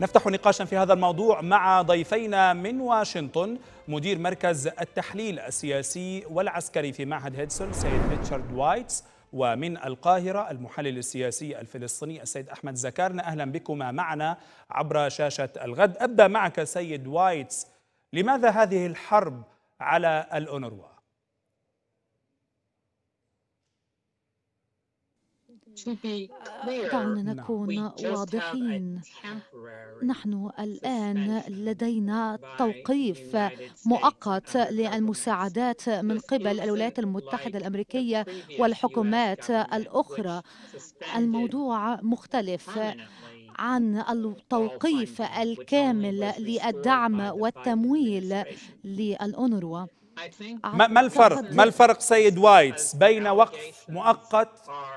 نفتح نقاشا في هذا الموضوع مع ضيفينا من واشنطن مدير مركز التحليل السياسي والعسكري في معهد هيدسون سيد ريتشارد وايتس ومن القاهرة المحلل السياسي الفلسطيني السيد أحمد زكارنا أهلا بكما معنا عبر شاشة الغد أبدأ معك سيد وايتس لماذا هذه الحرب على الأونروا؟ دعونا آه، نكون واضحين نحن الآن لدينا توقيف مؤقت للمساعدات من قبل الولايات المتحدة الأمريكية والحكومات الأخرى الموضوع مختلف عن التوقيف الكامل للدعم والتمويل للأونروا ما, ما الفرق ما الفرق سيد وايتس بين وقف مؤقت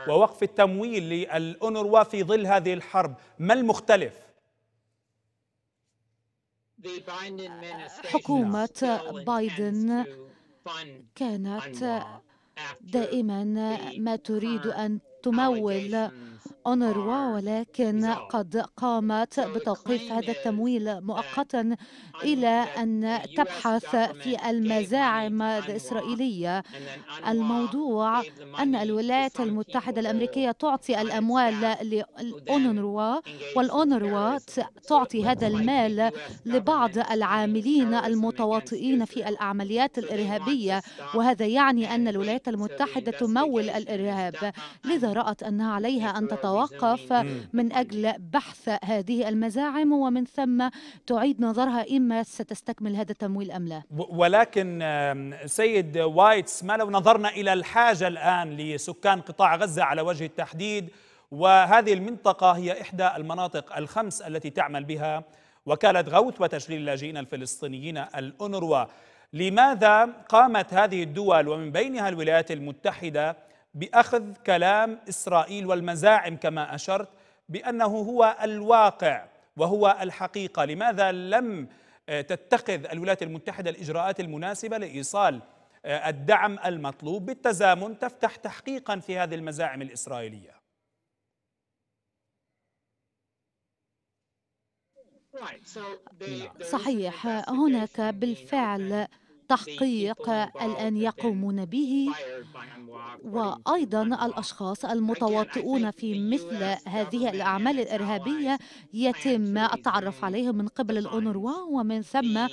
ووقف التمويل للأونروا في ظل هذه الحرب ما المختلف حكومة بايدن كانت دائما ما تريد أن تمول أونروا ولكن قد قامت بتوقيف هذا التمويل مؤقتا إلى أن تبحث في المزاعم الإسرائيلية الموضوع أن الولايات المتحدة الأمريكية تعطي الأموال لأونروا والأونروا تعطي هذا المال لبعض العاملين المتواطئين في العمليات الإرهابية وهذا يعني أن الولايات المتحدة تمول الإرهاب لذا رأت أنها عليها أن تتوقف تتوقف من أجل بحث هذه المزاعم ومن ثم تعيد نظرها إما ستستكمل هذا التمويل أم لا ولكن سيد وايتس ما لو نظرنا إلى الحاجة الآن لسكان قطاع غزة على وجه التحديد وهذه المنطقة هي إحدى المناطق الخمس التي تعمل بها وكالة غوث وتشغيل اللاجئين الفلسطينيين الأنروا لماذا قامت هذه الدول ومن بينها الولايات المتحدة باخذ كلام اسرائيل والمزاعم كما اشرت بانه هو الواقع وهو الحقيقه، لماذا لم آه، تتخذ الولايات المتحده الاجراءات المناسبه لايصال آه، الدعم المطلوب بالتزامن تفتح تحقيقا في هذه المزاعم الاسرائيليه؟ نعم. صحيح هناك بالفعل التحقيق الآن يقومون به وأيضا الأشخاص المتواطئون في مثل هذه الأعمال الإرهابية يتم التعرف عليهم من قبل الأونروا ومن ثم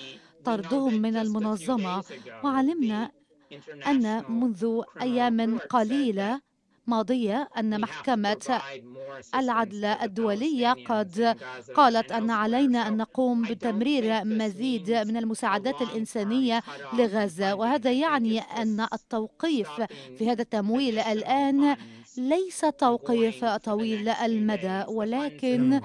طردهم من المنظمة وعلمنا أن منذ أيام قليلة ماضية أن محكمة العدل الدولية قد قالت أن علينا أن نقوم بتمرير مزيد من المساعدات الإنسانية لغزة وهذا يعني أن التوقيف في هذا التمويل الآن ليس توقيف طويل المدى ولكن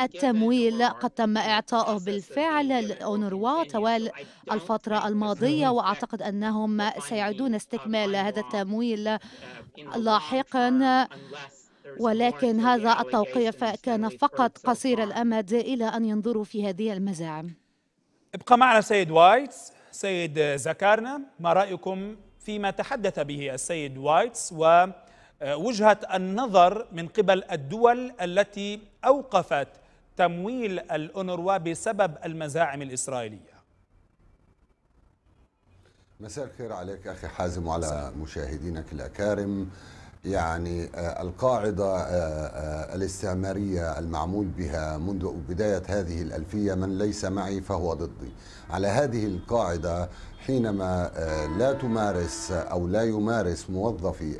التمويل قد تم إعطاؤه بالفعل لأونروا طوال الفترة الماضية وأعتقد أنهم سيعدون استكمال هذا التمويل لاحقا ولكن هذا التوقيف كان فقط قصير الأمد إلى أن ينظروا في هذه المزاعم ابقى معنا سيد وايتس سيد زكارنا ما رأيكم فيما تحدث به السيد وايتس و آه، وجهة النظر من قبل الدول التي أوقفت تمويل الأونروا بسبب المزاعم الإسرائيلية مساء الخير عليك أخي حازم وعلى مشاهدينك الأكارم يعني آه، القاعدة آه، الاستعمارية المعمول بها منذ بداية هذه الألفية من ليس معي فهو ضدي على هذه القاعدة حينما لا تمارس أو لا يمارس موظفي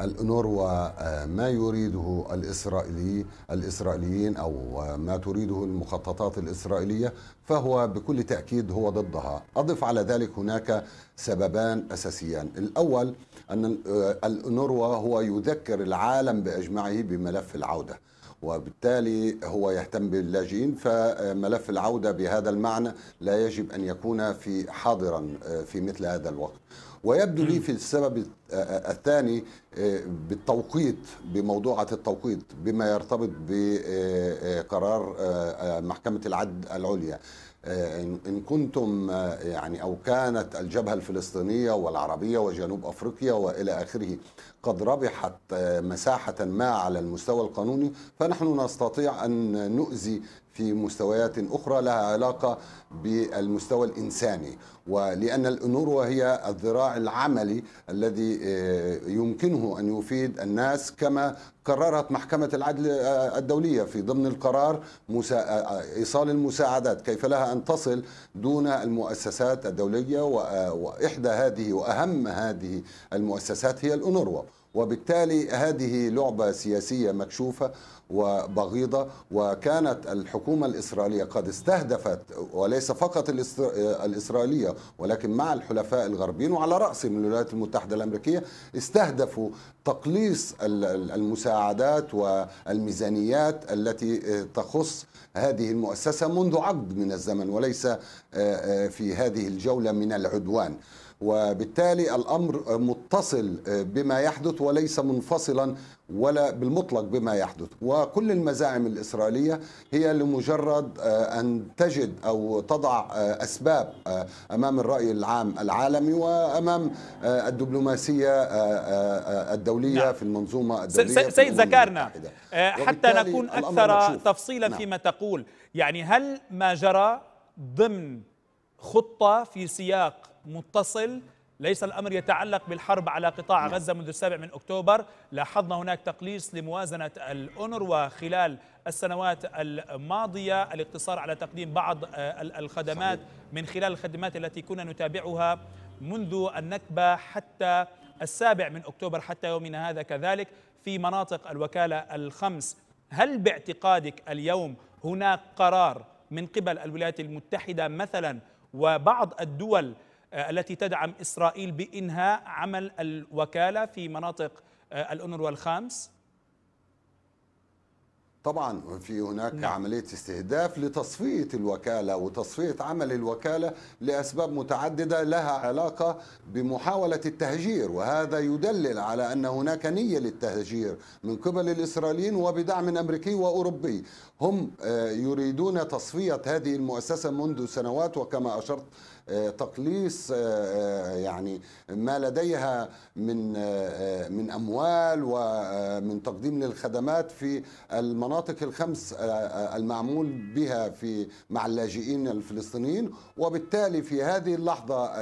الأنوروا ما يريده الإسرائيلي الإسرائيليين أو ما تريده المخططات الإسرائيلية فهو بكل تأكيد هو ضدها أضف على ذلك هناك سببان أساسيان الأول أن آه، الأنوروا هو يذكر العالم بأجمعه بملف العودة وبالتالي هو يهتم باللاجئين فملف العودة بهذا المعنى لا يجب أن يكون في حاضرا آه، في مثل هذا الوقت ويبدو لي في السبب آه، آه، الثاني بالتوقيت بموضوعة التوقيت بما يرتبط بقرار محكمة العد العليا آه، إن كنتم آه، يعني أو كانت الجبهة الفلسطينية والعربية وجنوب أفريقيا وإلى آخره قد ربحت آه، مساحة ما على المستوى القانوني فنحن نستطيع أن نؤذي في مستويات أخرى لها علاقة بالمستوى الإنساني ولأن الأنوروا هي الذراع العملي الذي آه، يمكنه أن يفيد الناس كما قررت محكمة العدل آه، الدولية في ضمن القرار آه، إيصال المساعدات كيف لها أن تصل دون المؤسسات الدولية وإحدى هذه وأهم هذه المؤسسات هي الأنوروا وبالتالي هذه لعبة سياسية مكشوفة وبغيضة وكانت الحكومة الإسرائيلية قد استهدفت وليس فقط الإسرائيلية ولكن مع الحلفاء الغربيين وعلى رأسهم الولايات المتحدة الأمريكية استهدفوا تقليص المساعدات والميزانيات التي تخص هذه المؤسسة منذ عقد من الزمن وليس في هذه الجولة من العدوان وبالتالي الامر متصل آه، بما يحدث وليس منفصلا ولا بالمطلق بما يحدث وكل المزاعم الاسرائيليه هي لمجرد آه، ان تجد او تضع آه، اسباب امام الراي العام العالمي وامام الدبلوماسيه الدوليه نعم. في المنظومه الدوليه سيد ذكرنا حتى نكون اكثر تفصيلا نعم. فيما تقول يعني هل ما جرى ضمن خطة في سياق متصل ليس الأمر يتعلق بالحرب على قطاع نعم. غزة منذ السابع من أكتوبر لاحظنا هناك تقليص لموازنة الأونروا خلال السنوات الماضية الاقتصار على تقديم بعض آه، الخدمات من خلال الخدمات التي كنا نتابعها منذ النكبة حتى السابع من أكتوبر حتى يومنا هذا كذلك في مناطق الوكالة الخمس هل باعتقادك اليوم هناك قرار من قبل الولايات المتحدة مثلا وبعض الدول آه، التي تدعم اسرائيل بانهاء عمل الوكاله في مناطق آه، الانروا الخامس طبعا في هناك نعم. عمليه استهداف لتصفيه الوكاله وتصفيه عمل الوكاله لاسباب متعدده لها علاقه بمحاوله التهجير وهذا يدلل على ان هناك نيه للتهجير من قبل الاسرائيليين وبدعم امريكي واوروبي هم آه، يريدون تصفيه هذه المؤسسه منذ سنوات وكما اشرت آه، تقليص آه، آه، يعني ما لديها من من اموال ومن تقديم للخدمات في المناطق الخمس المعمول بها في مع اللاجئين الفلسطينيين وبالتالي في هذه اللحظه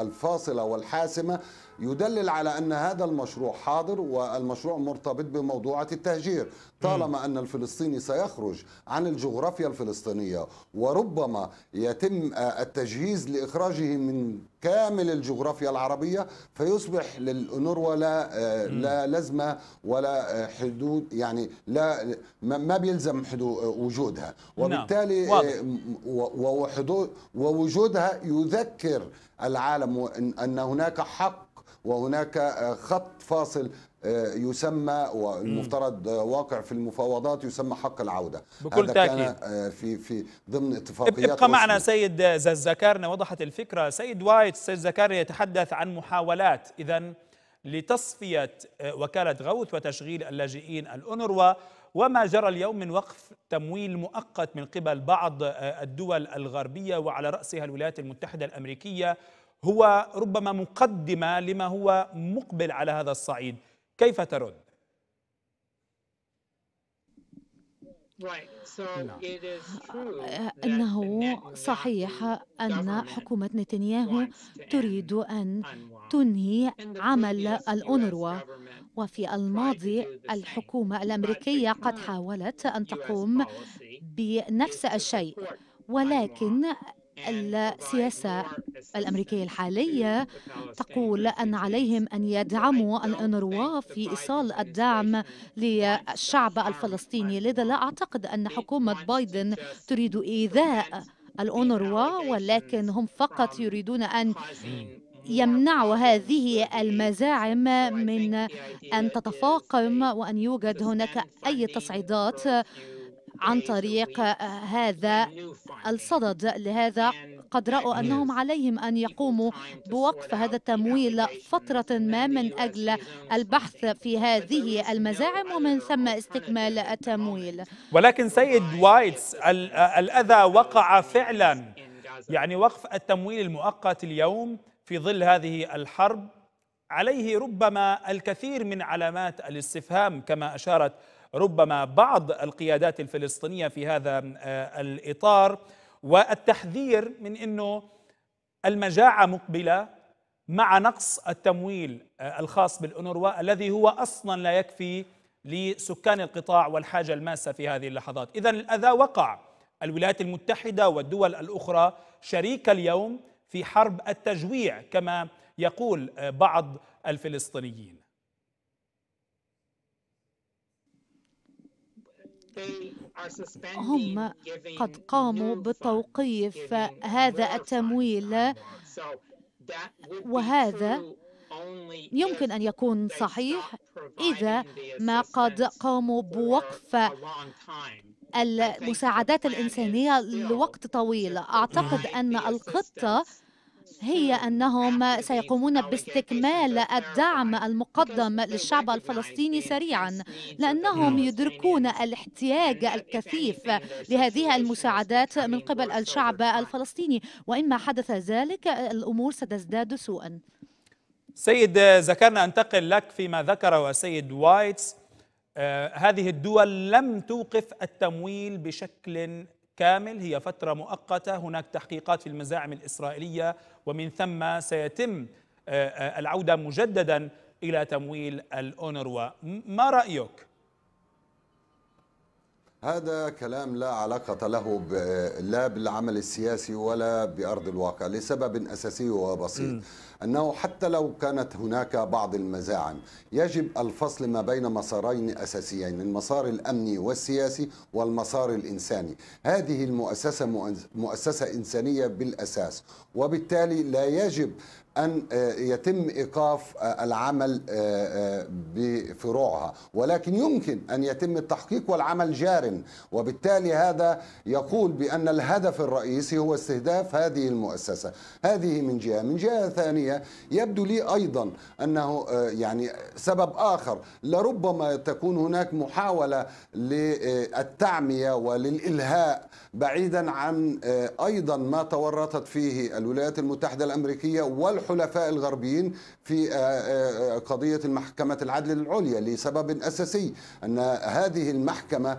الفاصله والحاسمه يدلل على أن هذا المشروع حاضر والمشروع مرتبط بموضوعة التهجير طالما أن الفلسطيني سيخرج عن الجغرافيا الفلسطينية وربما يتم آه، التجهيز لإخراجه من كامل الجغرافيا العربية فيصبح للأنوروا آه، لا, لا لازمة ولا آه، حدود يعني لا ما بيلزم حدود وجودها نعم. وبالتالي وحدود ووجودها يذكر العالم أن هناك حق وهناك آه، خط فاصل آه، يسمى والمفترض آه، واقع في المفاوضات يسمى حق العوده بكل هذا تأكيد كان في في ضمن اتفاقيات ابقى معنا سيد زكارنا وضحت الفكره سيد وايت سيد زكارنا يتحدث عن محاولات اذا لتصفيه وكاله غوث وتشغيل اللاجئين الأونروا وما جرى اليوم من وقف تمويل مؤقت من قبل بعض الدول الغربيه وعلى راسها الولايات المتحده الامريكيه هو ربما مقدمه لما هو مقبل على هذا الصعيد كيف ترد نعم. آه، انه صحيح ان حكومه نتنياهو تريد ان تنهي عمل الأونروا وفي الماضي الحكومه الامريكيه قد حاولت ان تقوم بنفس الشيء ولكن السياسة الأمريكية الحالية تقول أن عليهم أن يدعموا الأنروا في إيصال الدعم للشعب الفلسطيني لذا لا أعتقد أن حكومة بايدن تريد إيذاء الأنروا ولكن هم فقط يريدون أن يمنع هذه المزاعم من أن تتفاقم وأن يوجد هناك أي تصعيدات عن طريق آه، هذا الصدد لهذا قد رأوا أنهم عليهم أن يقوموا بوقف هذا التمويل فترة ما من أجل البحث في هذه المزاعم ومن ثم استكمال التمويل ولكن سيد وايتس الأذى وقع فعلا يعني وقف التمويل المؤقت اليوم في ظل هذه الحرب عليه ربما الكثير من علامات الاستفهام كما أشارت ربما بعض القيادات الفلسطينيه في هذا آه، الاطار والتحذير من انه المجاعه مقبله مع نقص التمويل آه، الخاص بالأنروا الذي هو اصلا لا يكفي لسكان القطاع والحاجه الماسه في هذه اللحظات، اذا الاذى وقع الولايات المتحده والدول الاخرى شريكه اليوم في حرب التجويع كما يقول آه، بعض الفلسطينيين. هم قد قاموا بتوقيف هذا التمويل وهذا يمكن أن يكون صحيح إذا ما قد قاموا بوقف المساعدات الإنسانية لوقت طويل أعتقد أن الخطة هي أنهم سيقومون باستكمال الدعم المقدم للشعب الفلسطيني سريعا لأنهم يدركون الاحتياج الكثيف لهذه المساعدات من قبل الشعب الفلسطيني وإما حدث ذلك الأمور ستزداد سوءا سيد ذكرنا أنتقل لك فيما ذكره السيد وايتس آه هذه الدول لم توقف التمويل بشكل كامل هي فترة مؤقتة هناك تحقيقات في المزاعم الإسرائيلية ومن ثم سيتم آه، آه، العودة مجددا إلى تمويل الأونروا ما رأيك؟ هذا كلام لا علاقة له لا بالعمل السياسي ولا بأرض الواقع لسبب أساسي وبسيط أنه حتى لو كانت هناك بعض المزاعم يجب الفصل ما بين مسارين أساسيين المسار الأمني والسياسي والمسار الإنساني هذه المؤسسة مؤسسة إنسانية بالأساس وبالتالي لا يجب أن آه، يتم إيقاف آه، العمل آه، بفروعها ولكن يمكن أن يتم التحقيق والعمل جار وبالتالي هذا يقول بأن الهدف الرئيسي هو استهداف هذه المؤسسة هذه من جهة من جهة ثانية يبدو لي أيضا أنه يعني سبب آخر لربما تكون هناك محاولة للتعمية وللإلهاء بعيدا عن أيضا ما تورطت فيه الولايات المتحدة الأمريكية والحكومة الحلفاء الغربيين في آه، آه، آه، قضية المحكمة العدل العليا لسبب أساسي أن هذه المحكمة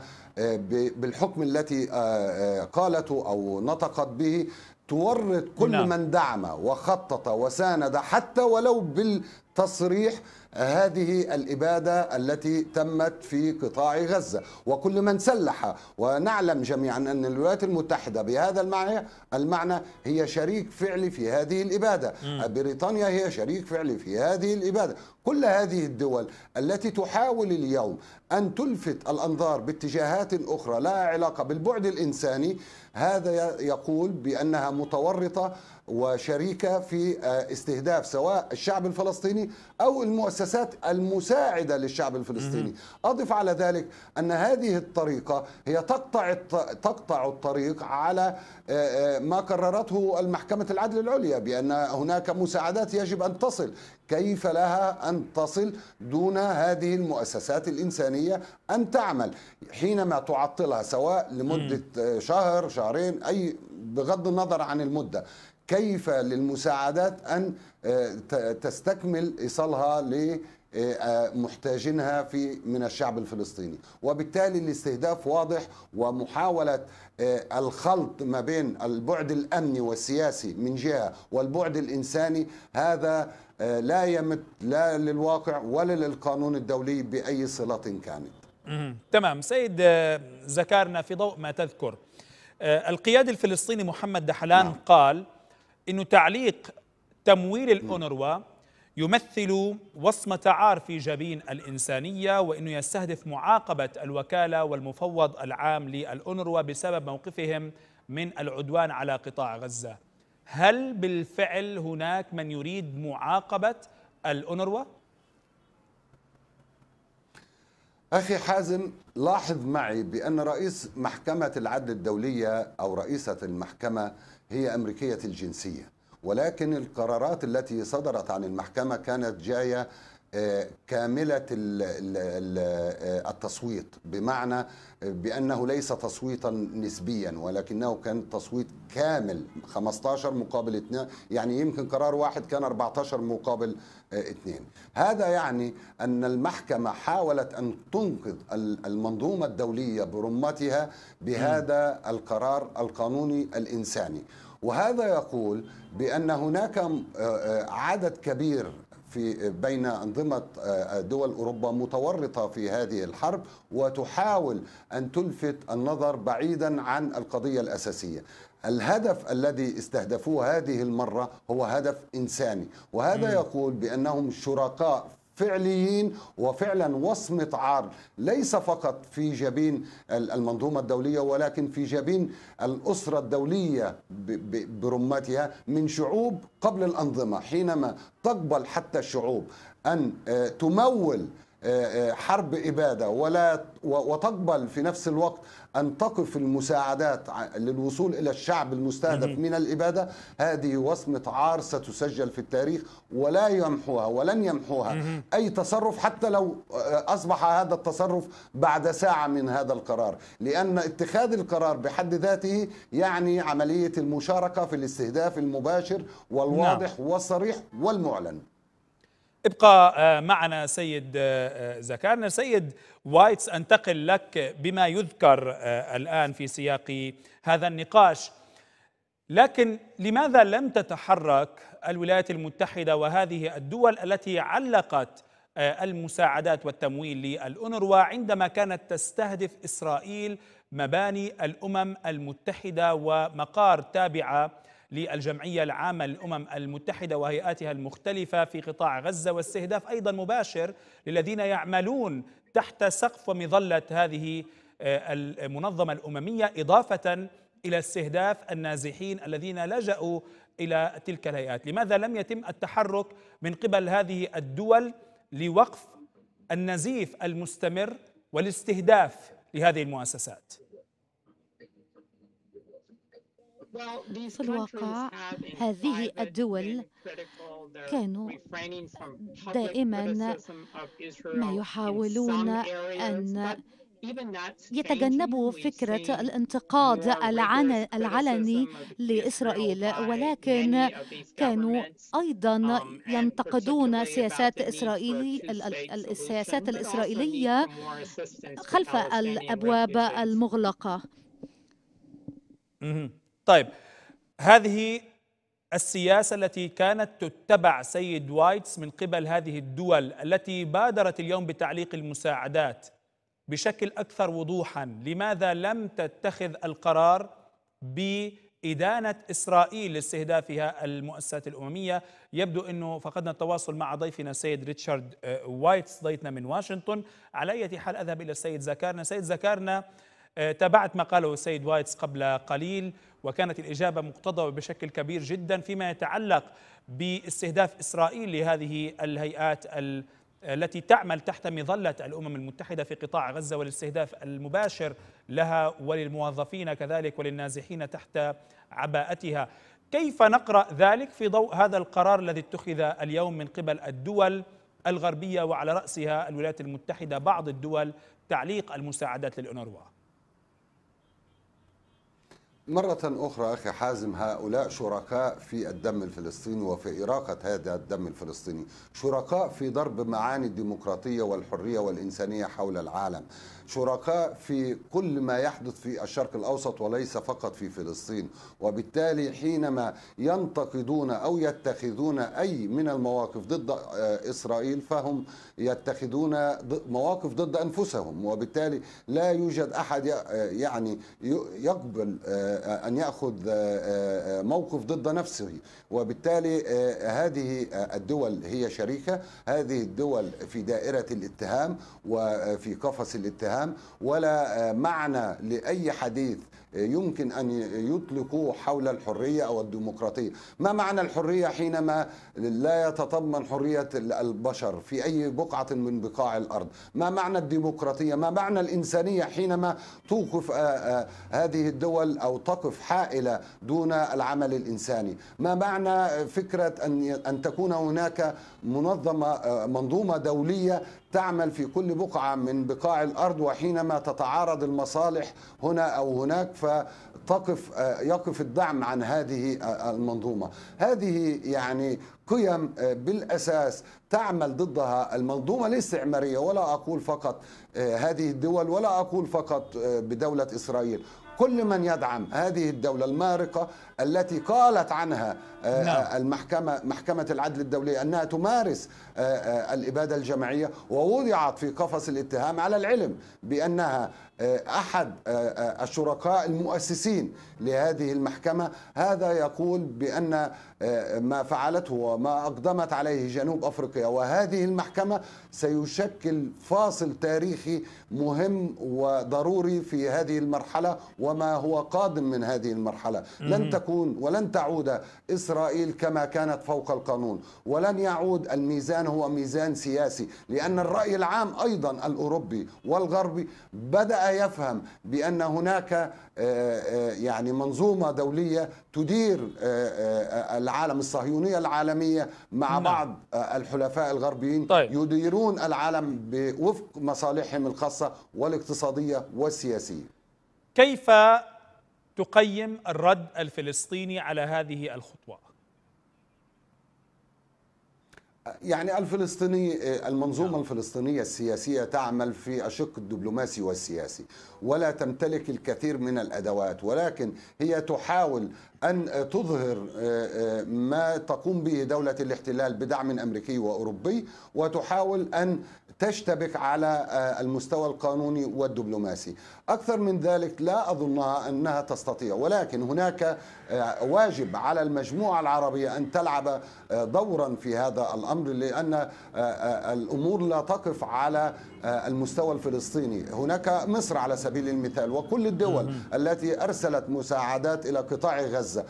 بالحكم التي قالته أو نطقت به تورط كل نعم. من دعم وخطط وساند حتى ولو بالتصريح هذه الإبادة التي تمت في قطاع غزة وكل من سلح ونعلم جميعا أن الولايات المتحدة بهذا المعنى المعنى هي شريك فعلي في هذه الإبادة بريطانيا هي شريك فعلي في هذه الإبادة كل هذه الدول التي تحاول اليوم أن تلفت الأنظار باتجاهات أخرى لا علاقة بالبعد الإنساني هذا يقول بأنها متورطة وشريكة في آه، استهداف سواء الشعب الفلسطيني أو المؤسسة المؤسسات المساعدة للشعب الفلسطيني أضف على ذلك أن هذه الطريقة هي تقطع تقطع الطريق على ما قررته المحكمة العدل العليا بأن هناك مساعدات يجب أن تصل كيف لها أن تصل دون هذه المؤسسات الإنسانية أن تعمل حينما تعطلها سواء لمدة شهر شهرين أي بغض النظر عن المدة كيف للمساعدات أن آه، تستكمل إيصالها لمحتاجينها آه، في من الشعب الفلسطيني وبالتالي الاستهداف واضح ومحاولة آه، الخلط ما بين البعد الأمني والسياسي من جهة والبعد الإنساني هذا لا يمت لا للواقع ولا للقانون الدولي بأي صلة كانت تمام سيد زكارنا في ضوء ما تذكر القيادي الفلسطيني محمد دحلان نعم. قال انه تعليق تمويل الاونروا يمثل وصمة عار في جبين الإنسانية وأنه يستهدف معاقبة الوكالة والمفوض العام للأونروا بسبب موقفهم من العدوان على قطاع غزة هل بالفعل هناك من يريد معاقبة الأونروا؟ أخي حازم لاحظ معي بأن رئيس محكمة العدل الدولية أو رئيسة المحكمة هي أمريكية الجنسية ولكن القرارات التي صدرت عن المحكمة كانت جاية آه، كاملة آه، التصويت بمعنى آه، بأنه ليس تصويتا نسبيا ولكنه كان تصويت كامل 15 مقابل 2 يعني يمكن قرار واحد كان 14 مقابل 2 هذا يعني أن المحكمة حاولت أن تنقذ المنظومة الدولية برمتها بهذا القرار القانوني الإنساني وهذا يقول بأن هناك آه، آه، عدد كبير في آه، بين أنظمة دول أوروبا متورطة في هذه الحرب وتحاول أن تلفت النظر بعيدا عن القضية الأساسية الهدف الذي استهدفوه هذه المرة هو هدف إنساني وهذا يقول بأنهم شركاء فعليين وفعلا وصمة عار ليس فقط في جبين المنظومة الدولية ولكن في جبين الأسرة الدولية برمتها من شعوب قبل الأنظمة حينما تقبل حتى الشعوب أن آه، تمول آه، آه، حرب إبادة ولا وتقبل في نفس الوقت أن تقف المساعدات للوصول إلى الشعب المستهدف من الإبادة هذه وصمة عار ستسجل في التاريخ ولا يمحوها ولن يمحوها أي تصرف حتى لو آه، أصبح هذا التصرف بعد ساعة من هذا القرار لأن اتخاذ القرار بحد ذاته يعني عملية المشاركة في الاستهداف المباشر والواضح نعم. والصريح والمعلن ابقى آه، معنا سيد آه، آه، زكارنا سيد وايتس أنتقل لك بما يذكر الآن في سياق هذا النقاش لكن لماذا لم تتحرك الولايات المتحدة وهذه الدول التي علقت المساعدات والتمويل للأونروا عندما كانت تستهدف إسرائيل مباني الأمم المتحدة ومقار تابعة للجمعية العامة للأمم المتحدة وهيئاتها المختلفة في قطاع غزة واستهداف أيضا مباشر للذين يعملون تحت سقف ومظلة هذه آه، المنظمة الأممية إضافة إلى استهداف النازحين الذين لجأوا إلى تلك الهيئات لماذا لم يتم التحرك من قبل هذه الدول لوقف النزيف المستمر والاستهداف لهذه المؤسسات في الواقع هذه الدول كانوا دائما ما يحاولون أن يتجنبوا فكرة الانتقاد العلني لإسرائيل ولكن كانوا أيضا um, ينتقدون سياسات إسرائيل السياسات الإسرائيلية خلف الأبواب المغلقة طيب هذه السياسة التي كانت تتبع سيد وايتس من قبل هذه الدول التي بادرت اليوم بتعليق المساعدات بشكل أكثر وضوحا لماذا لم تتخذ القرار بإدانة إسرائيل لاستهدافها المؤسسات الأممية يبدو أنه فقدنا التواصل مع ضيفنا سيد ريتشارد آه، وايتس ضيفنا من واشنطن على أي حال أذهب إلى السيد زكارنا سيد زكارنا آه، تابعت ما قاله السيد وايتس قبل قليل وكانت الإجابة مقتضبة بشكل كبير جدا فيما يتعلق باستهداف إسرائيل لهذه الهيئات التي تعمل تحت مظلة الأمم المتحدة في قطاع غزة والاستهداف المباشر لها وللموظفين كذلك وللنازحين تحت عباءتها كيف نقرأ ذلك في ضوء هذا القرار الذي اتخذ اليوم من قبل الدول الغربية وعلى رأسها الولايات المتحدة بعض الدول تعليق المساعدات للأونروا مرة أخرى أخي حازم هؤلاء شركاء في الدم الفلسطيني وفي إراقة هذا الدم الفلسطيني شركاء في ضرب معاني الديمقراطية والحرية والإنسانية حول العالم شركاء في كل ما يحدث في الشرق الاوسط وليس فقط في فلسطين وبالتالي حينما ينتقدون او يتخذون اي من المواقف ضد آه، اسرائيل فهم يتخذون مواقف ضد انفسهم وبالتالي لا يوجد احد آه، يعني يقبل آه، ان ياخذ موقف ضد نفسه وبالتالي هذه الدول هي شريكه هذه الدول في دائره الاتهام وفي قفص الاتهام الإسلام ولا آه، معنى لأي حديث آه، يمكن أن يطلقوه حول الحرية أو الديمقراطية ما معنى الحرية حينما لا يتضمن حرية البشر في أي بقعة من بقاع الأرض ما معنى الديمقراطية ما معنى الإنسانية حينما توقف آه، هذه الدول أو تقف حائلة دون العمل الإنساني ما معنى فكرة أن تكون هناك منظمة منظومة دولية تعمل في كل بقعة من بقاع الأرض وحينما تتعارض المصالح هنا أو هناك فتقف آه، يقف الدعم عن هذه آه، المنظومة هذه يعني قيم آه، بالأساس تعمل ضدها المنظومة الاستعمارية ولا أقول فقط هذه الدول ولا أقول فقط بدولة إسرائيل كل من يدعم هذه الدولة المارقة التي قالت عنها آه، آه، نعم. المحكمة محكمة العدل الدولية أنها تمارس آه، الإبادة الجماعية ووضعت في قفص الاتهام على العلم بأنها أحد الشركاء المؤسسين لهذه المحكمة هذا يقول بأن ما فعلته وما أقدمت عليه جنوب أفريقيا وهذه المحكمة سيشكل فاصل تاريخي مهم وضروري في هذه المرحلة وما هو قادم من هذه المرحلة لن تكون تكون ولن تعود إسرائيل كما كانت فوق القانون ولن يعود الميزان هو ميزان سياسي لأن الرأي العام أيضا الأوروبي والغربي بدأ يفهم بأن هناك آه، آه، يعني منظومة دولية تدير آه، العالم الصهيونية العالمية مع نعم. بعض الحلفاء الغربيين طيب. يديرون العالم بوفق مصالحهم الخاصة والاقتصادية والسياسية كيف تقيم الرد الفلسطيني على هذه الخطوه يعني الفلسطيني المنظومه نعم. الفلسطينيه السياسيه تعمل في الشق الدبلوماسي والسياسي ولا تمتلك الكثير من الادوات ولكن هي تحاول ان تظهر آه، آه، ما تقوم به دوله الاحتلال بدعم امريكي واوروبي وتحاول ان تشتبك على آه، المستوى القانوني والدبلوماسي أكثر من ذلك لا أظنها أنها تستطيع ولكن هناك آه، واجب على المجموعة العربية أن تلعب آه، دورا في هذا الأمر لأن الأمور لا تقف على المستوى الفلسطيني هناك مصر على سبيل المثال وكل الدول التي أرسلت مساعدات إلى قطاع غزة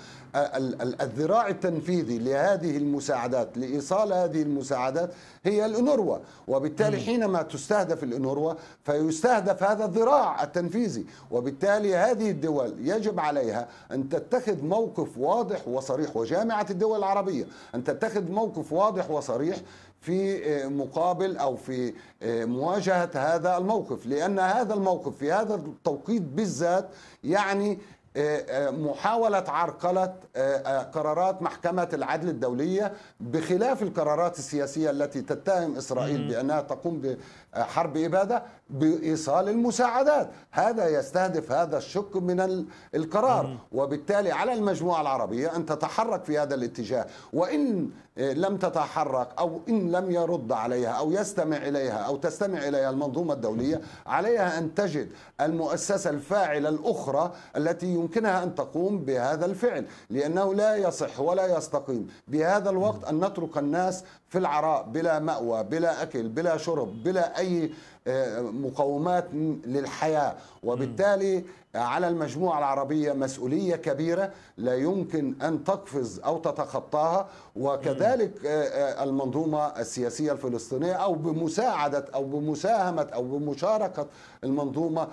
الذراع التنفيذي لهذه المساعدات لإيصال هذه المساعدات هي الأنوروا وبالتالي حينما تستهدف الأنوروا فيستهدف هذا الذراع التنفيذي وبالتالي هذه الدول يجب عليها أن تتخذ موقف واضح وصريح وجامعة الدول العربية أن تتخذ موقف واضح وصريح في آه، مقابل او في آه، مواجهه هذا الموقف لان هذا الموقف في هذا التوقيت بالذات يعني آه، آه، محاولة عرقلة آه، قرارات محكمة العدل الدولية بخلاف القرارات السياسية التي تتهم إسرائيل بأنها تقوم حرب إبادة بإيصال المساعدات هذا يستهدف هذا الشق من القرار وبالتالي على المجموعة العربية أن تتحرك في هذا الاتجاه وإن لم تتحرك أو إن لم يرد عليها أو يستمع إليها أو تستمع إليها المنظومة الدولية عليها أن تجد المؤسسة الفاعلة الأخرى التي يمكنها أن تقوم بهذا الفعل لأنه لا يصح ولا يستقيم بهذا الوقت أن نترك الناس في العراء بلا مأوى بلا أكل بلا شرب بلا أي اي آه، مقومات للحياه وبالتالي آه، على المجموعه العربيه مسؤوليه كبيره لا يمكن ان تقفز او تتخطاها وكذلك آه، المنظومه السياسيه الفلسطينيه او بمساعده او بمساهمه او بمشاركه المنظومه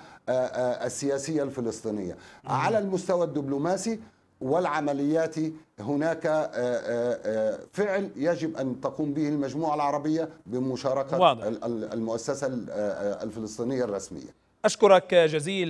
السياسيه الفلسطينيه على المستوى الدبلوماسي والعمليات هناك آه، آه، آه، فعل يجب ان تقوم به المجموعه العربيه بمشاركه واضح. المؤسسه الفلسطينيه الرسميه أشكرك جزيل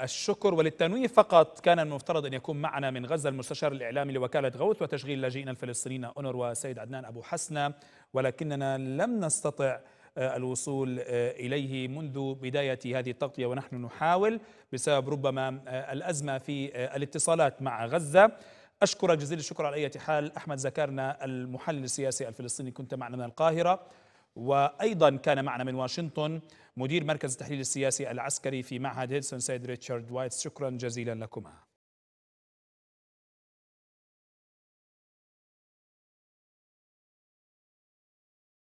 الشكر وللتنويه فقط كان المفترض أن يكون معنا من غزة المستشار الإعلامي لوكالة غوث وتشغيل لاجئين الفلسطينيين أونر وسيد عدنان أبو حسنة ولكننا لم نستطع الوصول إليه منذ بداية هذه التغطية ونحن نحاول بسبب ربما الأزمة في الاتصالات مع غزة أشكرك جزيل الشكر على أي حال أحمد زكرنا المحلل السياسي الفلسطيني كنت معنا من القاهرة وأيضا كان معنا من واشنطن مدير مركز التحليل السياسي العسكري في معهد هيلسون سيد ريتشارد وايتس شكرا جزيلا لكما